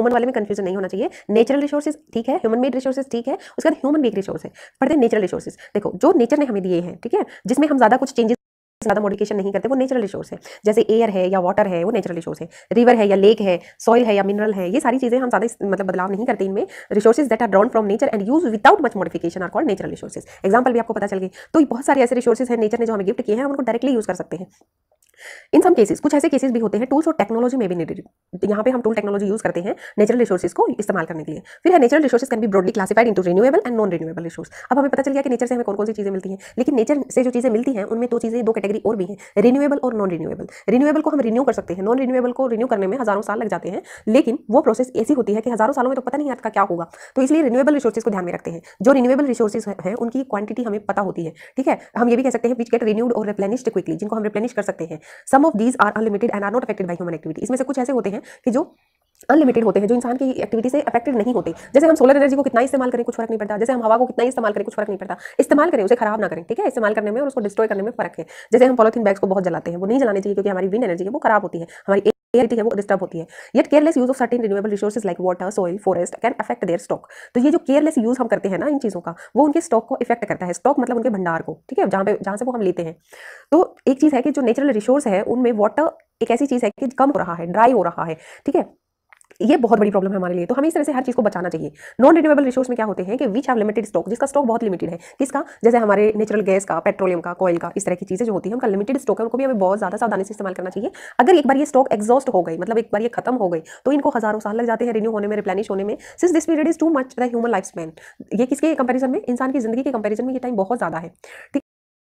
human वाले में confusion नहीं होना चाहिए नेचुरल रिसोर्सेज ठीक है ह्यूमन मेड रिसोर्सेज ठीक है उसके बाद ह्यूमन मेड रिसोर्स है पढ़ते नेचुरल रिसोर्सेज देखो जो नेचर ने हमें दिए हैं ठीक है जिसमें हम ज्यादा कुछ चेंजेस ज़्यादा मॉडिफिकेशन नहीं करते वो नेचुरल रिसोर्स है जैसे एयर है या वाटर है वो नेचुरल रिसोर्स है रिवर है या लेक है सॉइल है या मिनरल है ये सारी चीज़ें हम ज़्यादा मतलब बदलाव नहीं करते इनमें resources that are drawn from nature and use without much modification are called natural resources example भी आपको पता चल गई तो बहुत सारे ऐसे रिसोर्सेज है नेचर ने जो हमें गिफ्ट किए हैं उनको डायरेक्टली यूज़ कर सकते हैं इन सम केसेस कुछ ऐसे केसेस भी होते हैं टूल्स और टेक्नोलॉजी में भी नीडेड यहाँ पे हम टूल टेक्नोलॉजी यूज करते हैं नेचुरल रिसोर्सेज को इस्तेमाल करने के लिए फिर है natural resources can be broadly classified into renewable and non renewable resource अब हमें पता चल गया कि नेचर से हमें कौन कौन सी चीजें मिलती हैं लेकिन नेचर से जो चीजें मिलती हैं उनमें दो चीजें दो कैटेगरी और भी हैं रिन्यूएबल और नॉन रिन्यूएबल रिन्यूएबल को हम रिन्यू कर सकते हैं नॉन रिन्यूएबल को रिन्यू करने में हजारों साल लग जाते हैं लेकिन वो प्रोसेस ऐसी होती है कि हजारों सालों में तो पता नहीं आपका क्या होगा तो इसलिए रिन्यूएबल रिसोर्सेज को ध्यान में रखते हैं जो रिन्यूएबल रिसोर्सेज है उनकी क्वांटिटी हमें पता होती है ठीक है हम ये भी कह सकते हैं विच गेट रिन्यूड और रिप्लेनिश्ड क्विकली जिनको हम रिप्लेनिश कर सकते हैं some of these are unlimited and are not affected by human activity इसमें से कुछ ऐसे होते हैं कि जो अनलिमिटेड होते हैं जो इंसान की एक्टिविटी से अफेक्टेड नहीं होते जैसे हम सोलर एनर्जी को कितना इस्तेमाल करें कुछ फर्क नहीं पड़ता जैसे हम हवा को कितना इस्तेमाल करें कुछ फर्क नहीं पड़ता इस्तेमाल करें उसे खराब ना करें ठीक है इस्तेमाल करने में और उसको डिस्ट्रॉय करने में फर्क है जैसे हम पॉलिथीन बैग्स को बहुत जलाते हैं वो नहीं जलाने चाहिए क्योंकि हमारी विंड एनर्जी है वो खराब होती है हमारी है वो डिस्टर्ब होती है yet careless use of certain renewable resources like water soil forest can affect their stock तो ये जो केयरलेस यूज हम करते हैं ना इन चीज़ों का वो उनके स्टॉक को इफेक्ट करता है स्टॉक मतलब उनके भंडार को ठीक है जहां पे जहां से वो हम लेते हैं तो एक चीज़ है कि जो नेचुरल रिसोर्स है उनमें वाटर एक ऐसी चीज़ है कि कम हो रहा है ड्राई हो रहा है ठीक है ये बहुत बड़ी प्रॉब्लम है हमारे लिए तो हमें इस तरह से हर चीज़ को बचाना चाहिए नॉन रिन्यूएबल रिसोर्स में क्या होते हैं कि विच हैव लिमिटेड स्टॉक जिसका स्टॉक बहुत लिमिटेड है किसका जैसे हमारे नेचुरल गैस का पेट्रोलियम का कोयल का इस तरह की चीज़ें जो होती है उनका लिमिटेड स्टॉक है उनको भी हमें बहुत ज़्यादा सावधानी से इस्तेमाल करना चाहिए अगर एक बार ये स्टॉक एग्जॉस्ट हो गई मतलब एक बार ये खत्म हो गई तो इनको हज़ारों साल लग जाते हैं रिन्यू होने में रिप्लेनिश होने में since this period is too much the human life span ये किसके कंपेरिजन में इंसान की जिंदगी के कंपेरिजन में ये टाइम बहुत ज़्यादा है ठीक